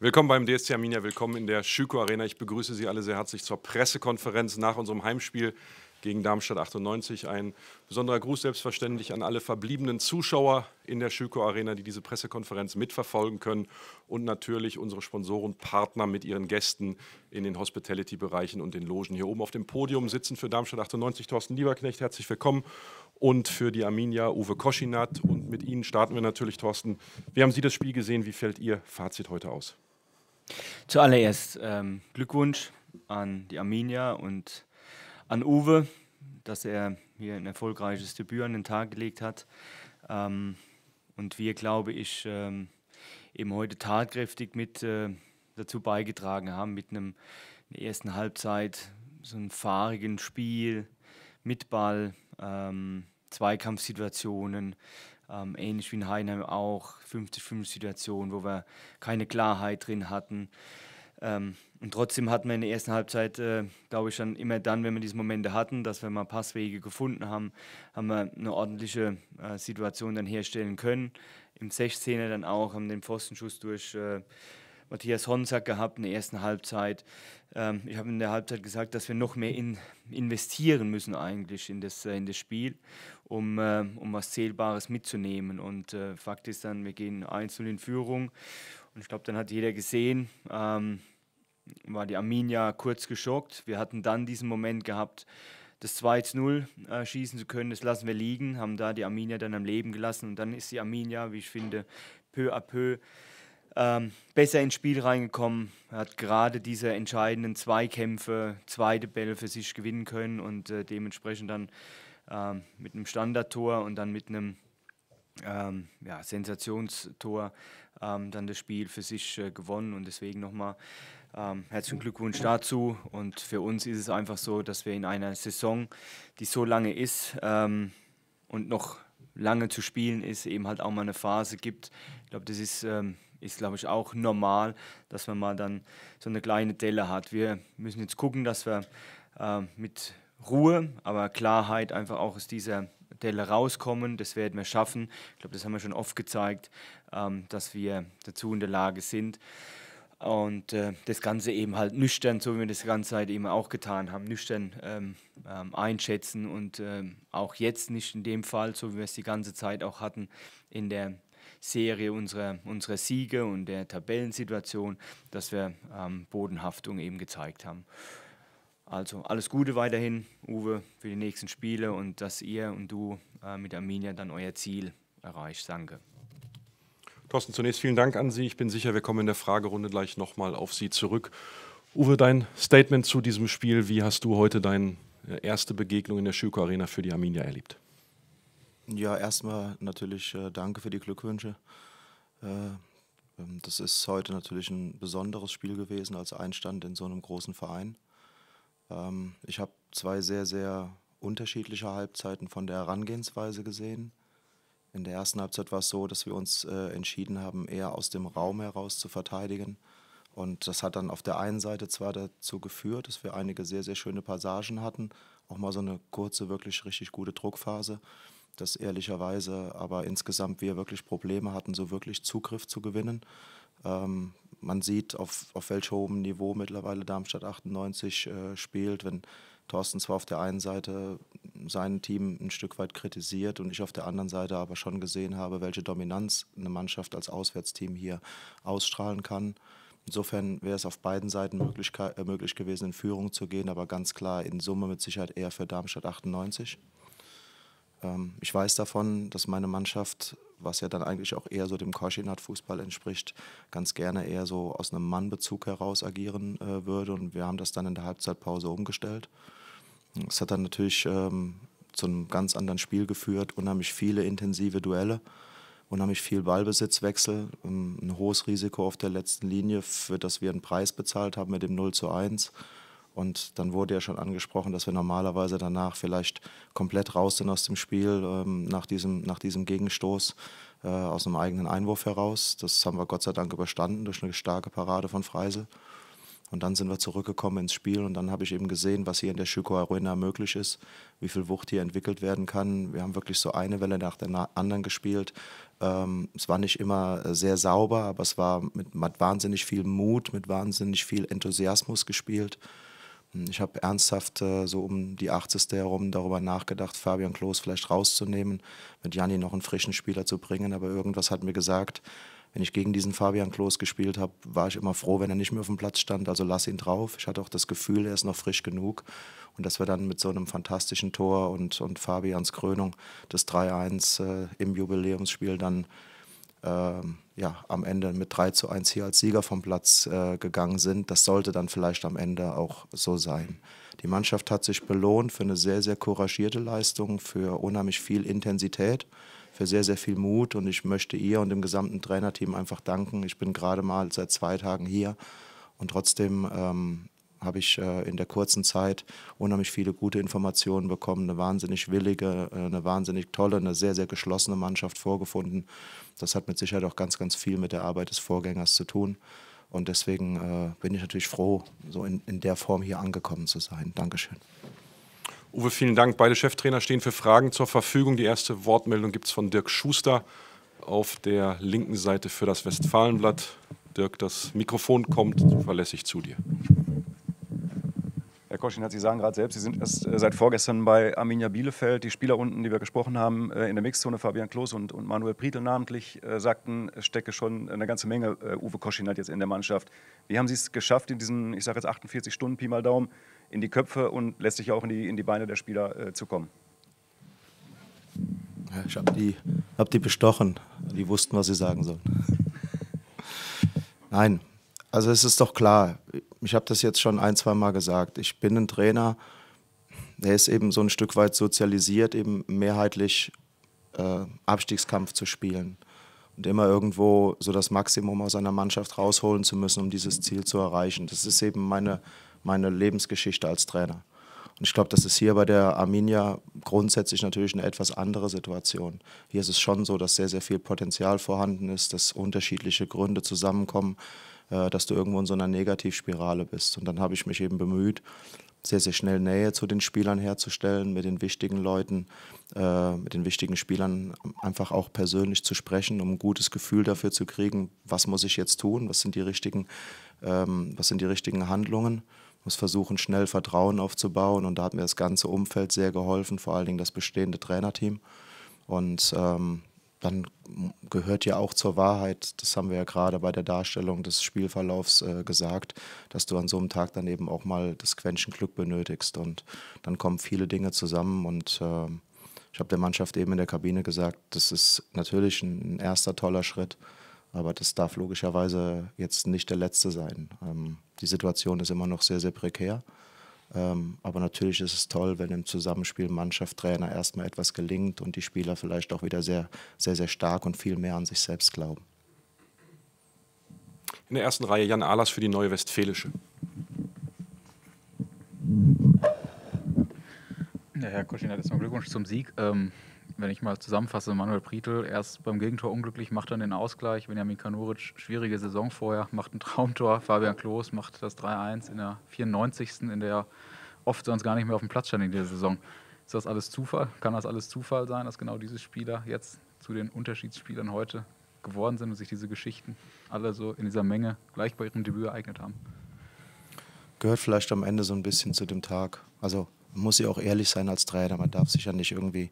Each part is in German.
Willkommen beim DSC Arminia, willkommen in der Schüko Arena. Ich begrüße Sie alle sehr herzlich zur Pressekonferenz nach unserem Heimspiel gegen Darmstadt 98. Ein besonderer Gruß selbstverständlich an alle verbliebenen Zuschauer in der Schüko Arena, die diese Pressekonferenz mitverfolgen können und natürlich unsere Sponsoren, Partner mit ihren Gästen in den Hospitality-Bereichen und den Logen. Hier oben auf dem Podium sitzen für Darmstadt 98 Thorsten Lieberknecht, herzlich willkommen und für die Arminia Uwe Koschinat. Und mit Ihnen starten wir natürlich, Thorsten. Wie haben Sie das Spiel gesehen? Wie fällt Ihr Fazit heute aus? Zuallererst ähm, Glückwunsch an die Arminia und an Uwe, dass er hier ein erfolgreiches Debüt an den Tag gelegt hat. Ähm, und wir, glaube ich, ähm, eben heute tatkräftig mit äh, dazu beigetragen haben, mit einem in der ersten Halbzeit so einem fahrigen Spiel mit Ball, ähm, Zweikampfsituationen, ähm, ähnlich wie in Heinheim auch 50-50-Situationen, wo wir keine Klarheit drin hatten. Ähm, und trotzdem hatten wir in der ersten Halbzeit, äh, glaube ich, dann immer dann, wenn wir diese Momente hatten, dass wir mal Passwege gefunden haben, haben wir eine ordentliche äh, Situation dann herstellen können. Im 16er dann auch, haben den Pfostenschuss durch äh, Matthias Honsack gehabt in der ersten Halbzeit. Ähm, ich habe in der Halbzeit gesagt, dass wir noch mehr in, investieren müssen eigentlich in das, äh, in das Spiel, um, äh, um was Zählbares mitzunehmen. Und äh, Fakt ist dann, wir gehen 1 in Führung. Und ich glaube, dann hat jeder gesehen, ähm, war die Arminia kurz geschockt. Wir hatten dann diesen Moment gehabt, das 2-0 äh, schießen zu können. Das lassen wir liegen, haben da die Arminia dann am Leben gelassen. Und dann ist die Arminia, wie ich finde, peu à peu ähm, besser ins Spiel reingekommen, hat gerade diese entscheidenden Zweikämpfe, zweite Bälle für sich gewinnen können und äh, dementsprechend dann ähm, mit einem Standardtor und dann mit einem ähm, ja, Sensationstor ähm, dann das Spiel für sich äh, gewonnen und deswegen nochmal ähm, herzlichen Glückwunsch dazu und für uns ist es einfach so, dass wir in einer Saison, die so lange ist ähm, und noch lange zu spielen ist, eben halt auch mal eine Phase gibt. Ich glaube, das ist ähm, ist, glaube ich, auch normal, dass man mal dann so eine kleine Delle hat. Wir müssen jetzt gucken, dass wir äh, mit Ruhe, aber Klarheit einfach auch aus dieser Delle rauskommen. Das werden wir schaffen. Ich glaube, das haben wir schon oft gezeigt, ähm, dass wir dazu in der Lage sind. Und äh, das Ganze eben halt nüchtern, so wie wir das die ganze Zeit eben auch getan haben, nüchtern ähm, ähm, einschätzen und ähm, auch jetzt nicht in dem Fall, so wie wir es die ganze Zeit auch hatten, in der Serie unserer, unserer Siege und der Tabellensituation, dass wir ähm, Bodenhaftung eben gezeigt haben. Also alles Gute weiterhin, Uwe, für die nächsten Spiele und dass ihr und du äh, mit Arminia dann euer Ziel erreicht. Danke. Thorsten, zunächst vielen Dank an Sie. Ich bin sicher, wir kommen in der Fragerunde gleich nochmal auf Sie zurück. Uwe, dein Statement zu diesem Spiel. Wie hast du heute deine äh, erste Begegnung in der schülko Arena für die Arminia erlebt? Ja, erstmal natürlich äh, danke für die Glückwünsche. Äh, ähm, das ist heute natürlich ein besonderes Spiel gewesen als Einstand in so einem großen Verein. Ähm, ich habe zwei sehr, sehr unterschiedliche Halbzeiten von der Herangehensweise gesehen. In der ersten Halbzeit war es so, dass wir uns äh, entschieden haben, eher aus dem Raum heraus zu verteidigen. Und das hat dann auf der einen Seite zwar dazu geführt, dass wir einige sehr, sehr schöne Passagen hatten, auch mal so eine kurze, wirklich richtig gute Druckphase dass ehrlicherweise. Aber insgesamt wir wirklich Probleme hatten, so wirklich Zugriff zu gewinnen. Ähm, man sieht, auf, auf welch hohem Niveau mittlerweile Darmstadt 98 äh, spielt, wenn Thorsten zwar auf der einen Seite sein Team ein Stück weit kritisiert und ich auf der anderen Seite aber schon gesehen habe, welche Dominanz eine Mannschaft als Auswärtsteam hier ausstrahlen kann. Insofern wäre es auf beiden Seiten möglich, äh, möglich gewesen, in Führung zu gehen, aber ganz klar in Summe mit Sicherheit eher für Darmstadt 98. Ähm, ich weiß davon, dass meine Mannschaft, was ja dann eigentlich auch eher so dem Korschinat-Fußball entspricht, ganz gerne eher so aus einem Mannbezug heraus agieren äh, würde. Und wir haben das dann in der Halbzeitpause umgestellt. Es hat dann natürlich ähm, zu einem ganz anderen Spiel geführt, unheimlich viele intensive Duelle. Unheimlich viel Ballbesitzwechsel, ähm, ein hohes Risiko auf der letzten Linie, für das wir einen Preis bezahlt haben mit dem 0 zu 1. Und dann wurde ja schon angesprochen, dass wir normalerweise danach vielleicht komplett raus sind aus dem Spiel, ähm, nach, diesem, nach diesem Gegenstoß, äh, aus einem eigenen Einwurf heraus. Das haben wir Gott sei Dank überstanden durch eine starke Parade von Freisel. Und dann sind wir zurückgekommen ins Spiel und dann habe ich eben gesehen, was hier in der Schüko Arena möglich ist, wie viel Wucht hier entwickelt werden kann. Wir haben wirklich so eine Welle nach der anderen gespielt. Ähm, es war nicht immer äh, sehr sauber, aber es war mit, mit wahnsinnig viel Mut, mit wahnsinnig viel Enthusiasmus gespielt. Hm, ich habe ernsthaft äh, so um die 80. herum darüber nachgedacht, Fabian Klos vielleicht rauszunehmen, mit Janni noch einen frischen Spieler zu bringen. Aber irgendwas hat mir gesagt, wenn ich gegen diesen Fabian Klos gespielt habe, war ich immer froh, wenn er nicht mehr auf dem Platz stand. Also lass ihn drauf. Ich hatte auch das Gefühl, er ist noch frisch genug. Und dass wir dann mit so einem fantastischen Tor und, und Fabians Krönung des 3-1 äh, im Jubiläumsspiel dann ähm, ja, am Ende mit 3 zu 1 hier als Sieger vom Platz äh, gegangen sind. Das sollte dann vielleicht am Ende auch so sein. Die Mannschaft hat sich belohnt für eine sehr, sehr couragierte Leistung, für unheimlich viel Intensität, für sehr, sehr viel Mut. Und ich möchte ihr und dem gesamten Trainerteam einfach danken. Ich bin gerade mal seit zwei Tagen hier und trotzdem ähm, habe ich äh, in der kurzen Zeit unheimlich viele gute Informationen bekommen, eine wahnsinnig willige, äh, eine wahnsinnig tolle, eine sehr, sehr geschlossene Mannschaft vorgefunden. Das hat mit Sicherheit auch ganz, ganz viel mit der Arbeit des Vorgängers zu tun. Und deswegen äh, bin ich natürlich froh, so in, in der Form hier angekommen zu sein. Dankeschön. Uwe, vielen Dank. Beide Cheftrainer stehen für Fragen zur Verfügung. Die erste Wortmeldung gibt es von Dirk Schuster auf der linken Seite für das Westfalenblatt. Dirk, das Mikrofon kommt zuverlässig zu dir. Koschin hat, Sie sagen gerade selbst, Sie sind erst äh, seit vorgestern bei Arminia Bielefeld. Die Spieler unten, die wir gesprochen haben, äh, in der Mixzone, Fabian Klos und, und Manuel Prietl namentlich, äh, sagten, es stecke schon eine ganze Menge Uwe Koschin hat jetzt in der Mannschaft. Wie haben Sie es geschafft, in diesen, ich sage jetzt 48 Stunden Pi mal Daumen, in die Köpfe und letztlich auch in die, in die Beine der Spieler zu kommen? Ich habe die, hab die bestochen. Die wussten, was sie sagen sollen. Nein, also es ist doch klar, ich habe das jetzt schon ein, zwei Mal gesagt, ich bin ein Trainer, der ist eben so ein Stück weit sozialisiert, eben mehrheitlich äh, Abstiegskampf zu spielen und immer irgendwo so das Maximum aus einer Mannschaft rausholen zu müssen, um dieses Ziel zu erreichen. Das ist eben meine, meine Lebensgeschichte als Trainer. Und ich glaube, das ist hier bei der Arminia grundsätzlich natürlich eine etwas andere Situation. Hier ist es schon so, dass sehr, sehr viel Potenzial vorhanden ist, dass unterschiedliche Gründe zusammenkommen, äh, dass du irgendwo in so einer Negativspirale bist. Und dann habe ich mich eben bemüht, sehr, sehr schnell Nähe zu den Spielern herzustellen, mit den wichtigen Leuten, äh, mit den wichtigen Spielern einfach auch persönlich zu sprechen, um ein gutes Gefühl dafür zu kriegen, was muss ich jetzt tun, was sind die richtigen, ähm, was sind die richtigen Handlungen. Ich muss versuchen, schnell Vertrauen aufzubauen und da hat mir das ganze Umfeld sehr geholfen, vor allen Dingen das bestehende Trainerteam. Und ähm, dann gehört ja auch zur Wahrheit, das haben wir ja gerade bei der Darstellung des Spielverlaufs äh, gesagt, dass du an so einem Tag dann eben auch mal das Quäntchen Glück benötigst und dann kommen viele Dinge zusammen und äh, ich habe der Mannschaft eben in der Kabine gesagt, das ist natürlich ein erster toller Schritt, aber das darf logischerweise jetzt nicht der letzte sein. Ähm, die Situation ist immer noch sehr, sehr prekär. Ähm, aber natürlich ist es toll, wenn im Zusammenspiel Mannschaft, Trainer erstmal etwas gelingt und die Spieler vielleicht auch wieder sehr, sehr, sehr stark und viel mehr an sich selbst glauben. In der ersten Reihe Jan Ahlers für die Neue Westfälische. Ja, Herr Koschin, erstmal Glückwunsch zum Sieg. Ähm, wenn ich mal zusammenfasse, Manuel Prietl erst beim Gegentor unglücklich, macht dann den Ausgleich. Benjamin Kanuric, schwierige Saison vorher, macht ein Traumtor. Fabian Klos macht das 3-1 in der 94. in der oft sonst gar nicht mehr auf dem Platz stand in dieser Saison. Ist das alles Zufall? Kann das alles Zufall sein, dass genau diese Spieler jetzt zu den Unterschiedsspielern heute geworden sind und sich diese Geschichten alle so in dieser Menge gleich bei ihrem Debüt ereignet haben? Gehört vielleicht am Ende so ein bisschen zu dem Tag. Also muss ja auch ehrlich sein als Trainer. Man darf sich ja nicht irgendwie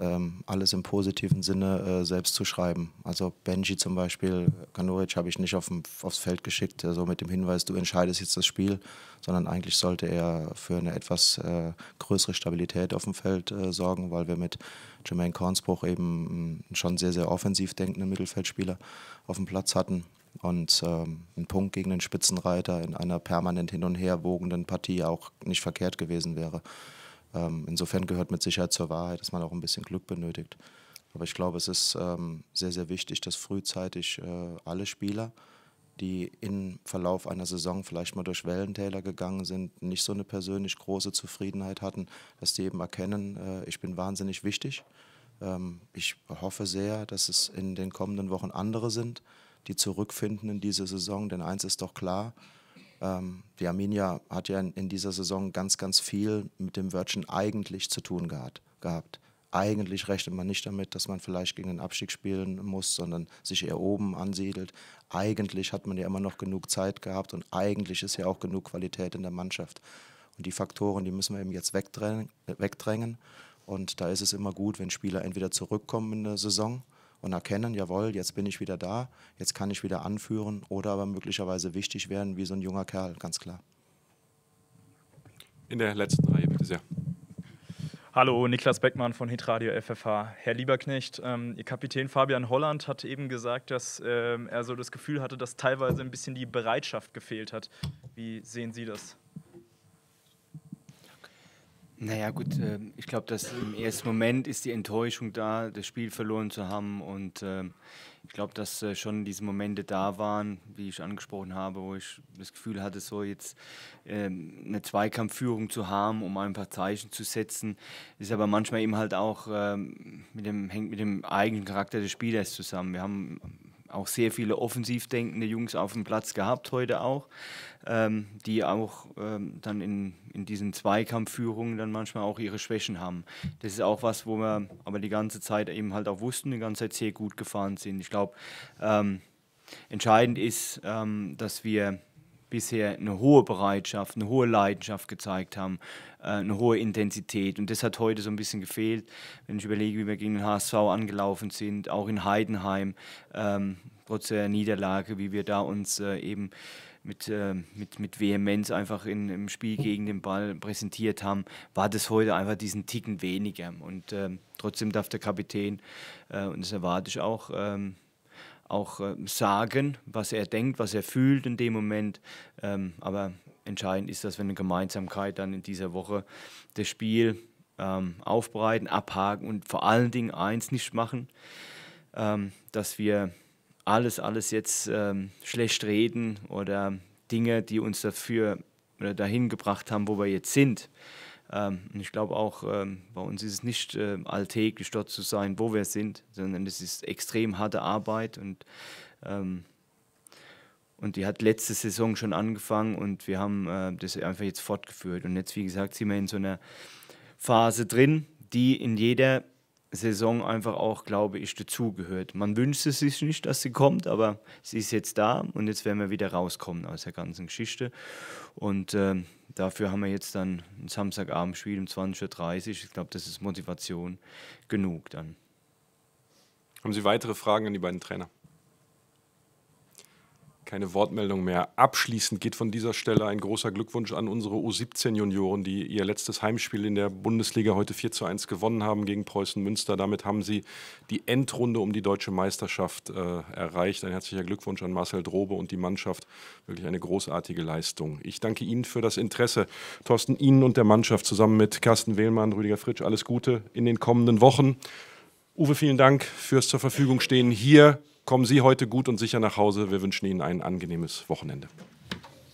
ähm, alles im positiven Sinne äh, selbst zu schreiben. Also Benji zum Beispiel, Kanoric habe ich nicht auf dem, aufs Feld geschickt, so also mit dem Hinweis, du entscheidest jetzt das Spiel, sondern eigentlich sollte er für eine etwas äh, größere Stabilität auf dem Feld äh, sorgen, weil wir mit Jermaine Kornsbruch eben mm, schon sehr, sehr offensiv denkende Mittelfeldspieler auf dem Platz hatten. Und ähm, ein Punkt gegen den Spitzenreiter in einer permanent hin und her wogenden Partie auch nicht verkehrt gewesen wäre. Ähm, insofern gehört mit Sicherheit zur Wahrheit, dass man auch ein bisschen Glück benötigt. Aber ich glaube, es ist ähm, sehr, sehr wichtig, dass frühzeitig äh, alle Spieler, die im Verlauf einer Saison vielleicht mal durch Wellentäler gegangen sind, nicht so eine persönlich große Zufriedenheit hatten, dass die eben erkennen, äh, ich bin wahnsinnig wichtig. Ähm, ich hoffe sehr, dass es in den kommenden Wochen andere sind, die zurückfinden in diese Saison, denn eins ist doch klar, ähm, die Arminia hat ja in, dieser Saison ganz, ganz viel mit dem Wörtchen eigentlich zu tun gehat, gehabt. Eigentlich rechnet man nicht damit, dass man vielleicht gegen den Abstieg spielen muss, sondern sich eher oben ansiedelt. Eigentlich hat man ja immer noch genug Zeit gehabt und eigentlich ist ja auch genug Qualität in der Mannschaft. Und die Faktoren, die müssen wir eben jetzt wegdrängen. wegdrängen. Und da ist es immer gut, wenn Spieler entweder zurückkommen in der Saison und erkennen, jawohl, jetzt bin ich wieder da, jetzt kann ich wieder anführen oder aber möglicherweise wichtig werden wie so ein junger Kerl, ganz klar. In der letzten Reihe, bitte sehr. Hallo, Niklas Beckmann von Hitradio FFH. Herr Lieberknecht, ähm, Ihr Kapitän Fabian Holland hat eben gesagt, dass ähm, er so das Gefühl hatte, dass teilweise ein bisschen die Bereitschaft gefehlt hat. Wie sehen Sie das? Naja gut, äh, ich glaube, dass im ersten Moment ist die Enttäuschung da, das Spiel verloren zu haben. Und äh, ich glaube, dass äh, schon diese Momente da waren, wie ich angesprochen habe, wo ich das Gefühl hatte, so jetzt ähm, eine Zweikampfführung zu haben, um einfach Zeichen zu setzen. Ist aber manchmal eben halt auch ähm, mit dem, hängt mit dem eigenen Charakter des Spielers zusammen. Wir haben auch sehr viele offensiv denkende Jungs auf dem Platz gehabt heute auch, ähm, die auch ähm, dann in, in diesen Zweikampfführungen dann manchmal auch ihre Schwächen haben. Das ist auch was, wo wir aber die ganze Zeit eben halt auch wussten, die ganze Zeit sehr gut gefahren sind. Ich glaube, ähm, entscheidend ist, ähm, dass wir bisher eine hohe Bereitschaft, eine hohe Leidenschaft gezeigt haben, äh, eine hohe Intensität. Und das hat heute so ein bisschen gefehlt, wenn ich überlege, wie wir gegen den HSV angelaufen sind, auch in Heidenheim, ähm, trotz der Niederlage, wie wir da uns äh, eben mit, äh, mit, mit Vehemenz einfach in, im Spiel gegen den Ball präsentiert haben, war das heute einfach diesen Ticken weniger. Und ähm, trotzdem darf der Kapitän, äh, und das erwarte ich auch, ähm, auch äh, sagen, was er denkt, was er fühlt in dem Moment. Ähm, aber entscheidend ist, dass wir eine Gemeinsamkeit dann in dieser Woche das Spiel ähm, aufbereiten, abhaken und vor allen Dingen eins nicht machen, ähm, dass wir alles, alles jetzt ähm, schlecht reden oder Dinge, die uns dafür oder dahin gebracht haben, wo wir jetzt sind, ähm, und ich glaube auch, ähm, bei uns ist es nicht ähm, alltäglich, dort zu sein, wo wir sind, sondern es ist extrem harte Arbeit und, und die hat letzte Saison schon angefangen und wir haben äh, das einfach jetzt fortgeführt. Und jetzt, wie gesagt, sind wir in so einer Phase drin, die in jeder Saison einfach auch, glaube ich, dazugehört. Man wünscht es sich nicht, dass sie kommt, aber sie ist jetzt da und jetzt werden wir wieder rauskommen aus der ganzen Geschichte. Und äh, dafür haben wir jetzt dann ein Samstagabendspiel um 20.30 Uhr. Ich glaube, das ist Motivation genug dann. Haben Sie weitere Fragen an die beiden Trainer? keine Wortmeldung mehr. Abschließend geht von dieser Stelle ein großer Glückwunsch an unsere U17-Junioren, die ihr letztes Heimspiel in der Bundesliga heute 4 zu 1 gewonnen haben gegen Preußen Münster. Damit haben sie die Endrunde um die deutsche Meisterschaft äh, erreicht. Ein herzlicher Glückwunsch an Marcel Drobe und die Mannschaft. Wirklich eine großartige Leistung. Ich danke Ihnen für das Interesse. Thorsten, Ihnen und der Mannschaft zusammen mit Carsten Wehlmann, Rüdiger Fritsch, alles Gute in den kommenden Wochen. Uwe, vielen Dank fürs zur Verfügung stehen hier Kommen Sie heute gut und sicher nach Hause. Wir wünschen Ihnen ein angenehmes Wochenende.